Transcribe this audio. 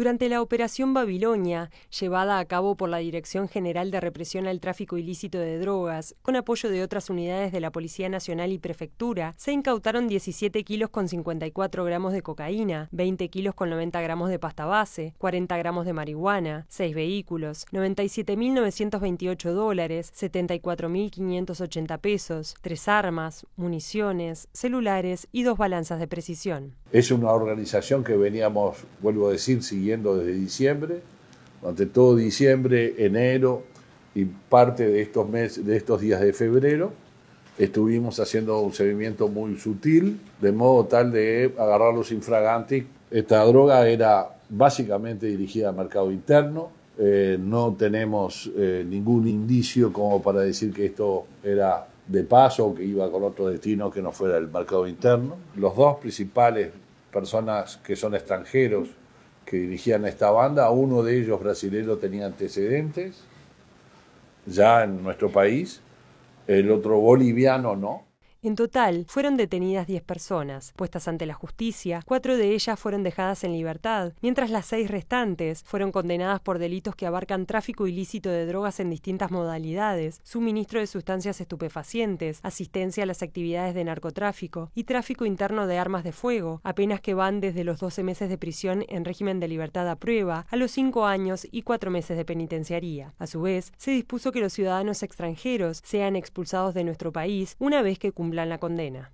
Durante la Operación Babilonia, llevada a cabo por la Dirección General de Represión al Tráfico Ilícito de Drogas, con apoyo de otras unidades de la Policía Nacional y Prefectura, se incautaron 17 kilos con 54 gramos de cocaína, 20 kilos con 90 gramos de pasta base, 40 gramos de marihuana, 6 vehículos, 97.928 dólares, 74.580 pesos, 3 armas, municiones, celulares y dos balanzas de precisión. Es una organización que veníamos, vuelvo a decir, siguiendo desde diciembre, durante todo diciembre, enero y parte de estos, meses, de estos días de febrero, estuvimos haciendo un seguimiento muy sutil, de modo tal de agarrar los infragantes. Esta droga era básicamente dirigida al mercado interno, eh, no tenemos eh, ningún indicio como para decir que esto era de paso o que iba con otro destino que no fuera el mercado interno. Los dos principales personas que son extranjeros que dirigían esta banda, uno de ellos brasileño, tenía antecedentes ya en nuestro país, el otro boliviano no. En total, fueron detenidas 10 personas, puestas ante la justicia, cuatro de ellas fueron dejadas en libertad, mientras las seis restantes fueron condenadas por delitos que abarcan tráfico ilícito de drogas en distintas modalidades, suministro de sustancias estupefacientes, asistencia a las actividades de narcotráfico y tráfico interno de armas de fuego, apenas que van desde los 12 meses de prisión en régimen de libertad a prueba a los 5 años y 4 meses de penitenciaría. A su vez, se dispuso que los ciudadanos extranjeros sean expulsados de nuestro país una vez que cumplan la condena.